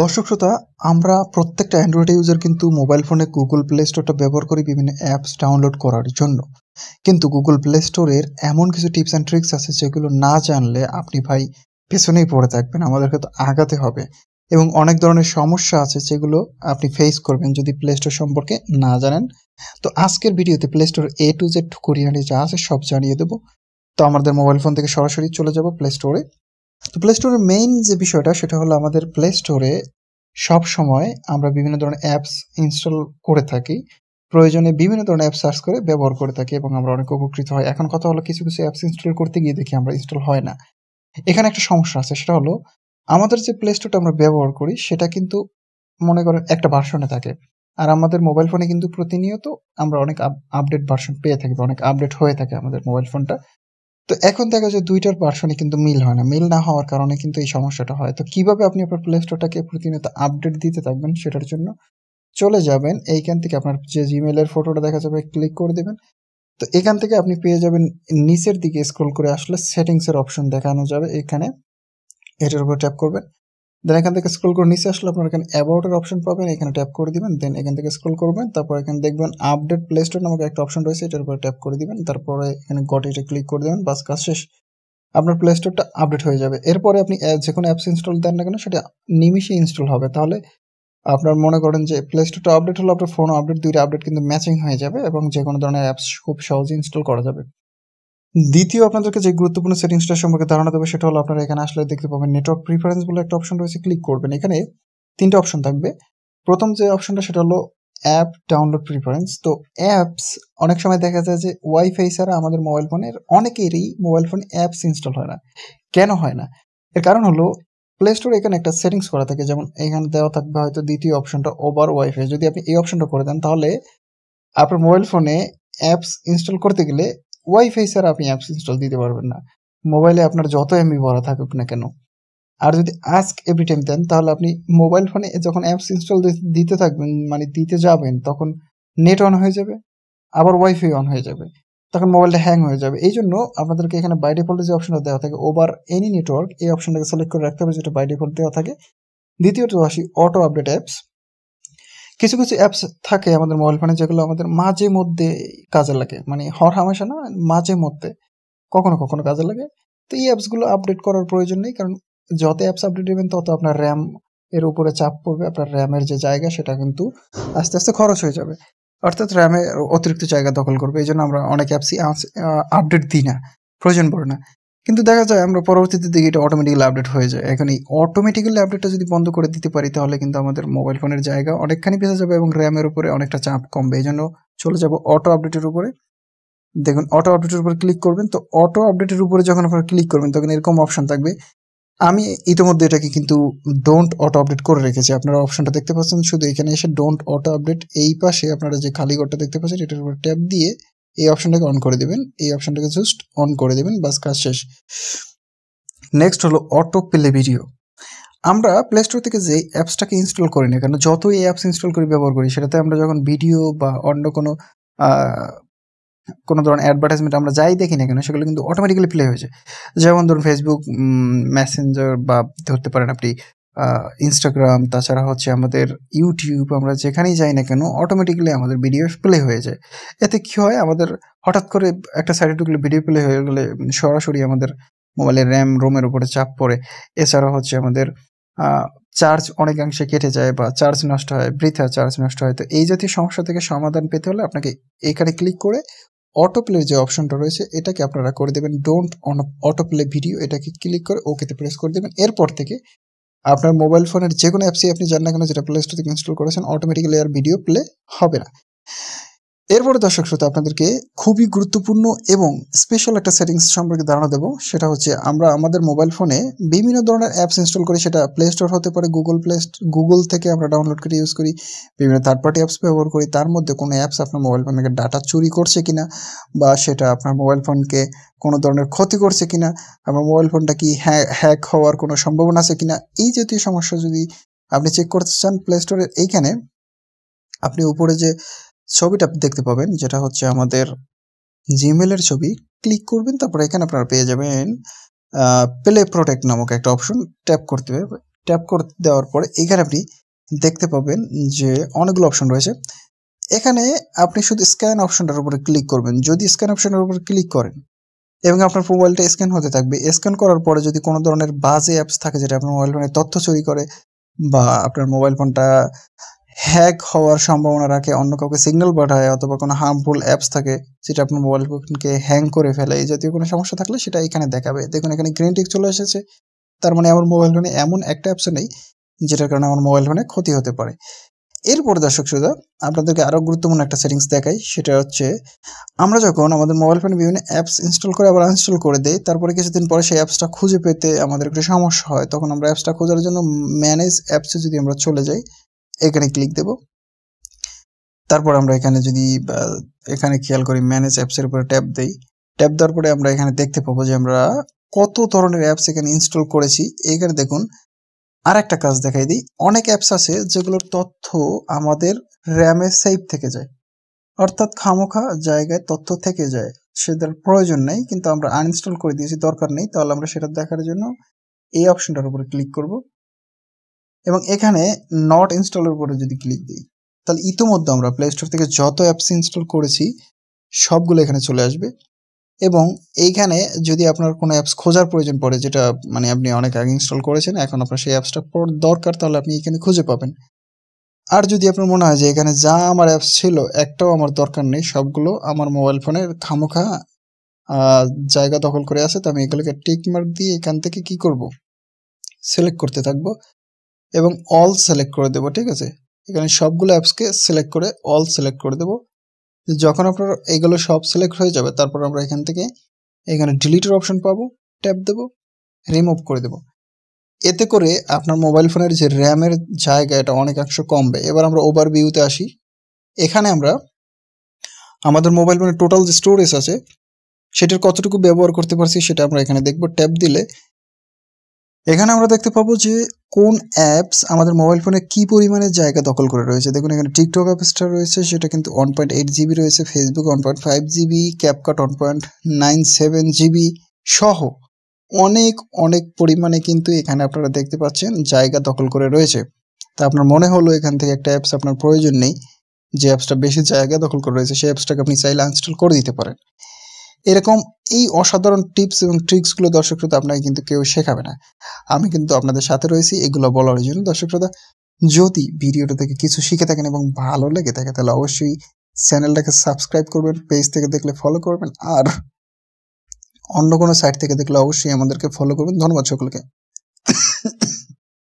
দর্শক শ্রোতা আমরা প্রত্যেকটা অ্যান্ড্রয়েড ইউজার কিন্তু মোবাইল ফোনে গুগল প্লে স্টোরটা ব্যবহার করি বিভিন্ন অ্যাপস ডাউনলোড করার জন্য কিন্তু গুগল প্লে স্টোরের এমন কিছু টিপস অ্যান্ড ট্রিক্স আছে যেগুলো না জানলে আপনি ভাই পেছনেই পড়ে থাকবেন আমাদেরকে তো আগাতে হবে এবং অনেক ধরনের সমস্যা আছে যেগুলো আপনি ফেস করবেন যদি প্লে স্টোর সম্পর্কে না জানেন তো আজকের ভিডিওতে Play Store A to Z কোরিয়ানি যা আছে সব জানিয়ে দেবো তো আমাদের মোবাইল ফোন থেকে সরাসরি চলে যাব প্লে স্টোরে তো প্লে স্টোরের মেইন যে বিষয়টা সেটা হলো আমাদের প্লে স্টোরে সব সময় আমরা বিভিন্ন ধরনের অ্যাপস ইনস্টল করে থাকি প্রয়োজনে বিভিন্ন ধরনের অ্যাপ সার্চ করে ব্যবহার করে থাকি এবং আমরা অনেক উপকৃত হয় এখন কথা হলো কিছু কিছু অ্যাপস ইনস্টল করতে গিয়ে দেখি আমরা ইনস্টল হয় না এখানে একটা সমস্যা আছে সেটা হলো আমাদের যে প্লে স্টোরটা আমরা ব্যবহার করি সেটা কিন্তু মনে করেন একটা ভার্সনে থাকে আর আমাদের মোবাইল ফোনে কিন্তু প্রতিনিয়ত আমরা অনেক আপডেট ভার্সন পেয়ে থাকি বা অনেক আপডেট হয়ে থাকে আমাদের মোবাইল ফোনটা তো এখন দেখা যায় দুইটার পার্সনে কিন্তু মিল হয় না মিল না হওয়ার কারণে কিন্তু এই সমস্যাটা হয় তো কিভাবে আপনি আপনার প্লে স্টোরটাকে প্রতিনিয়ত আপডেট দিতে থাকবেন সেটার জন্য চলে যাবেন এইখান থেকে আপনার যে জিমেলের ফটোটা দেখা যাবে ক্লিক করে দেবেন তো এখান থেকে আপনি পেয়ে যাবেন নিচের দিকে স্ক্রল করে আসলে সেটিংসের অপশন দেখানো যাবে এখানে এটার উপর ট্যাপ করবেন দেন এখান থেকে স্ক্রল করে নিচে আসলে আপনারা এখানে অ্যাবাউটের অপশন পাবেন এখানে ট্যাপ করে দিবেন দেন এখান থেকে স্ক্রল করবেন তারপর এখানে দেখবেন আপডেট প্লে স্টোর নামক একটা অপশন রয়েছে এটার উপরে ট্যাপ করে দিবেন তারপরে এখানে গট এটা ক্লিক করে দেবেন বাস কাজ শেষ আপনার প্লে স্টোরটা আপডেট হয়ে যাবে এরপরে আপনি যে কোনো অ্যাপস ইনস্টল দেন না কেন সেটা নিমিশে ইনস্টল হবে তাহলে আপনার মনে করেন যে প্লে স্টোরটা আপডেট হলো আপনার ফোন আপডেট দুইটা আপডেট কিন্তু ম্যাচিং হয়ে যাবে এবং যে কোনো ধরনের অ্যাপস খুব সহজে ইনস্টল করা যাবে দ্বিতীয় আপনাদেরকে যে গুরুত্বপূর্ণ সেটিংসটা সম্পর্কে ধারণা দেবে সেটা হলো আপনারা এখানে আসলে দেখতে পাবেন নেটওয়ার্ক প্রিফারেন্স বলে একটা অপশন রয়েছে ক্লিক করবেন এখানে তিনটা অপশন থাকবে প্রথম যে অপশনটা সেটা হলো অ্যাপ ডাউনলোড প্রিফারেন্স তো অ্যাপস অনেক সময় দেখা যায় যে ওয়াইফাই ছাড়া আমাদের মোবাইল ফোনের অনেকেরই মোবাইল ফোন অ্যাপস ইনস্টল হয় না কেন হয় না এর কারণ হলো প্লে স্টোরে এখানে একটা সেটিংস করা থাকে যেমন এখানে দেওয়া থাকবে হয়তো দ্বিতীয় অপশনটা ওভার ওয়াইফাই যদি আপনি এই অপশনটা করে দেন তাহলে আপনার মোবাইল ফোনে অ্যাপস ইনস্টল করতে গেলে ওয়াইফাই ছাড়া আপনি অ্যাপস ইনস্টল দিতে পারবেন না মোবাইলে আপনার যত এমবি ভরা থাকুক না কেন আর যদি আস্ক এভরি টাইম দেন তাহলে আপনি মোবাইল ফোনে যখন অ্যাপস ইনস্টল দিতে থাকবেন মানে দিতে যাবেন তখন নেট অন হয়ে যাবে আবার ওয়াইফাই অন হয়ে যাবে তখন মোবাইলটা হ্যাং হয়ে যাবে এই জন্য আপনাদেরকে এখানে বাই ডিফল্ট যে অপশনটা দেওয়া থাকে ওভার এনি নেটওয়ার্ক এই অপশনটাকে সিলেক্ট করে রাখতে হবে যেটা বাই ডিফল্ট দেওয়া থাকে দ্বিতীয়ত আসি অটো আপডেট অ্যাপস কিছু কিছু অ্যাপস থাকে আমাদের মোবাইল ফোনে যেগুলো আমাদের মাঝে মধ্যে কাজে লাগে মানে হর হামেশা না মাঝে মধ্যে কখনো কখনো কাজে লাগে তো এই অ্যাপসগুলো আপডেট করার প্রয়োজন নেই কারণ যত অ্যাপস আপডেট দেবেন তত আপনার র্যাম এর উপরে চাপ পড়বে আপনার র্যামের যে জায়গা সেটা কিন্তু আস্তে আস্তে খরচ হয়ে যাবে অর্থাৎ র্যামের অতিরিক্ত জায়গা দখল করবে এই জন্য আমরা অনেক অ্যাপসই আপডেট দিই না প্রয়োজন পড়ে না কিন্তু দেখা যায় আমরা পরবর্তীতে দেখি এটা অটোমেটিক্যালি আপডেট হয়ে যায় এখন এই অটোমেটিক্যালি আপডেটটা যদি বন্ধ করে দিতে পারি তাহলে কিন্তু আমাদের মোবাইল ফোনের জায়গা অনেকখানি বেঁচে যাবে এবং র্যামের উপরে অনেকটা চাপ কমবে এই জন্য চলে যাবো অটো আপডেটের উপরে দেখুন অটো আপডেটের উপর ক্লিক করবেন তো অটো আপডেটের উপরে যখন আপনারা ক্লিক করবেন তখন এরকম অপশন থাকবে আমি ইতিমধ্যে এটাকে কিন্তু ডোন্ট অটো আপডেট করে রেখেছি আপনারা অপশনটা দেখতে পাচ্ছেন শুধু এখানে এসে ডোন্ট অটো আপডেট এই পাশে আপনারা যে খালি ঘরটা দেখতে পাচ্ছেন এটার উপর ট্যাপ দিয়ে এই অপশনটাকে অন করে দেবেন এই অপশনটাকে জাস্ট অন করে দেবেন বাস কাজ শেষ নেক্সট হলো অটো প্লে ভিডিও আমরা প্লে স্টোর থেকে যে অ্যাপসটাকে ইনস্টল করি না কেন যত এই অ্যাপস ইনস্টল করি ব্যবহার করি সেটাতে আমরা যখন ভিডিও বা অন্য কোনো কোনো ধরনের অ্যাডভার্টাইজমেন্ট আমরা যাই দেখি না কেন সেগুলো কিন্তু অটোমেটিক্যালি প্লে হয়েছে যেমন ধরুন ফেসবুক মেসেঞ্জার বা ধরতে পারেন আপনি ইনস্টাগ্রাম তাছাড়া হচ্ছে আমাদের ইউটিউব আমরা যেখানেই যাই না কেন অটোমেটিক্যালি আমাদের ভিডিও প্লে হয়ে যায় এতে কী হয় আমাদের হঠাৎ করে একটা সাইডে ঢুকলে ভিডিও প্লে হয়ে গেলে সরাসরি আমাদের মোবাইলের র্যাম রোমের উপরে চাপ পড়ে এছাড়া হচ্ছে আমাদের চার্জ অনেকাংশে কেটে যায় বা চার্জ নষ্ট হয় বৃথা চার্জ নষ্ট হয় তো এই জাতীয় সমস্যা থেকে সমাধান পেতে হলে আপনাকে এখানে ক্লিক করে অটো প্লে যে অপশনটা রয়েছে এটাকে আপনারা করে দেবেন ডোন্ট অটো প্লে ভিডিও এটাকে ক্লিক করে ওকেতে প্রেস করে দেবেন এরপর থেকে আপনার মোবাইল ফোনের যে কোনো অ্যাপসই আপনি জানেন না কেন যেটা প্লে স্টোর থেকে ইনস্টল করেছেন অটোমেটিক্যালি আর ভিডিও প্লে হবে না এরপরে দর্শক শ্রোতা আপনাদেরকে খুবই গুরুত্বপূর্ণ এবং স্পেশাল একটা সেটিংস সম্পর্কে ধারণা দেবো সেটা হচ্ছে আমরা আমাদের মোবাইল ফোনে বিভিন্ন ধরনের অ্যাপস ইনস্টল করি সেটা প্লে স্টোর হতে পারে গুগল প্লে গুগল থেকে আমরা ডাউনলোড করে ইউজ করি বিভিন্ন থার্ড পার্টি অ্যাপস ব্যবহার করি তার মধ্যে কোনো অ্যাপস আপনার মোবাইল ফোন থেকে ডাটা চুরি করছে কিনা বা সেটা আপনার মোবাইল ফোনকে কোনো ধরনের ক্ষতি করছে কিনা আমার মোবাইল ফোনটা কি হ্যাক হওয়ার কোনো সম্ভাবনা আছে কিনা এই জাতীয় সমস্যা যদি আপনি চেক করতে চান প্লে স্টোরের এইখানে আপনি উপরে যে ছবিটা আপনি দেখতে পাবেন যেটা হচ্ছে আমাদের জিমেলের ছবি ক্লিক করবেন তারপরে এখানে আপনারা পেয়ে যাবেন প্লে প্রোটেক্ট নামক একটা অপশন ট্যাপ করতে হবে ট্যাপ করতে দেওয়ার পরে এখানে আপনি দেখতে পাবেন যে অনেকগুলো অপশন রয়েছে এখানে আপনি শুধু স্ক্যান অপশনটার উপরে ক্লিক করবেন যদি স্ক্যান অপশনের উপরে ক্লিক করেন এবং আপনার মোবাইলটা স্ক্যান হতে থাকবে স্ক্যান করার পরে যদি কোনো ধরনের বাজে অ্যাপস থাকে যেটা আপনার মোবাইল ফোনে তথ্য চুরি করে বা আপনার মোবাইল ফোনটা হ্যাক হওয়ার সম্ভাবনা রাখে অন্য কাউকে সিগন্যাল পাঠায় অথবা কোনো হার্মফুল অ্যাপস থাকে যেটা আপনার মোবাইল ফোনকে হ্যাং করে ফেলে এই জাতীয় কোনো সমস্যা থাকলে সেটা এখানে দেখাবে দেখুন এখানে গ্রিন টিক চলে এসেছে তার মানে আমার মোবাইল ফোনে এমন একটা অ্যাপসও নেই যেটার কারণে আমার মোবাইল ফোনে ক্ষতি হতে পারে এরপর দর্শক শ্রোতা আপনাদেরকে আরও গুরুত্বপূর্ণ একটা সেটিংস দেখাই সেটা হচ্ছে আমরা যখন আমাদের মোবাইল ফোনে বিভিন্ন অ্যাপস ইনস্টল করে আবার আনইনস্টল করে দেই তারপরে কিছুদিন পরে সেই অ্যাপসটা খুঁজে পেতে আমাদের একটু সমস্যা হয় তখন আমরা অ্যাপসটা খোঁজার জন্য ম্যানেজ অ্যাপসে যদি আমরা চলে যাই এখানে ক্লিক দেব তারপর আমরা এখানে যদি এখানে খেয়াল করি ম্যানেজ অ্যাপসের উপরে ট্যাপ দেই ট্যাপ দেওয়ার পরে আমরা এখানে দেখতে পাবো যে আমরা কত ধরনের অ্যাপস এখানে ইনস্টল করেছি এখানে দেখুন আর একটা কাজ দেখাই দিই অনেক অ্যাপস আছে যেগুলোর তথ্য আমাদের র্যামে সেভ থেকে যায় অর্থাৎ খামোখা জায়গায় তথ্য থেকে যায় সেটার প্রয়োজন নেই কিন্তু আমরা আনইনস্টল করে দিয়েছি দরকার নেই তাহলে আমরা সেটা দেখার জন্য এই অপশনটার উপরে ক্লিক করবো এবং এখানে নট ইনস্টলের উপরে যদি ক্লিক দিই তাহলে ইতোমধ্যে আমরা প্লে স্টোর থেকে যত অ্যাপস ইনস্টল করেছি সবগুলো এখানে চলে আসবে এবং এইখানে যদি আপনার কোনো অ্যাপস খোঁজার প্রয়োজন পড়ে যেটা মানে আপনি অনেক আগে ইনস্টল করেছেন এখন আপনার সেই অ্যাপসটা দরকার তাহলে আপনি এখানে খুঁজে পাবেন আর যদি আপনার মনে হয় যে এখানে যা আমার অ্যাপস ছিল একটাও আমার দরকার নেই সবগুলো আমার মোবাইল ফোনের খামোখা জায়গা দখল করে আছে তো আমি এগুলোকে টিক মার্ক দিয়ে এখান থেকে কি করব সিলেক্ট করতে থাকবো এবং অল সিলেক্ট করে দেবো ঠিক আছে এখানে সবগুলো অ্যাপসকে সিলেক্ট করে অল সিলেক্ট করে দেবো যখন আপনার এগুলো সব সিলেক্ট হয়ে যাবে তারপর আমরা এখান থেকে এখানে ডিলিটের অপশন পাবো ট্যাপ দেব রিমুভ করে দেব এতে করে আপনার মোবাইল ফোনের যে র্যামের জায়গা এটা অনেকাংশ কমবে এবার আমরা ওভার ভিউতে আসি এখানে আমরা আমাদের মোবাইল ফোনের টোটাল যে স্টোরেজ আছে সেটার কতটুকু ব্যবহার করতে পারছি সেটা আমরা এখানে দেখব ট্যাপ দিলে এখানে আমরা দেখতে পাবো যে কোন অ্যাপস আমাদের মোবাইল ফোনে কি পরিমাণে জায়গা দখল করে রয়েছে দেখুন এখানে টিকটক অ্যাপসটা রয়েছে সেটা কিন্তু ওয়ান পয়েন্ট এইট জিবি রয়েছে Facebook one point five GB CapCut one point nine seven GB সহ অনেক অনেক পরিমাণে কিন্তু এখানে আপনারা দেখতে পাচ্ছেন জায়গা দখল করে রয়েছে তা আপনার মনে হলো এখান থেকে একটা অ্যাপস আপনার প্রয়োজন নেই যে অ্যাপসটা বেশি জায়গা দখল করে রয়েছে সেই অ্যাপসটাকে আপনি চাইলে আনস্টল করে দিতে পারেন এরকম এই অসাধারণ টিপস এবং ট্রিক্সগুলো দর্শক শ্রোতা আপনাকে কিন্তু কেউ শেখাবে না আমি কিন্তু আপনাদের সাথে রয়েছি এগুলো বলার জন্য দর্শক শ্রোতা যদি ভিডিওটা থেকে কিছু শিখে থাকেন এবং ভালো লেগে থাকে তাহলে অবশ্যই চ্যানেলটাকে সাবস্ক্রাইব করবেন পেজ থেকে দেখলে ফলো করবেন আর অন্য কোনো সাইট থেকে দেখলে অবশ্যই আমাদেরকে ফলো করবেন ধন্যবাদ সকলকে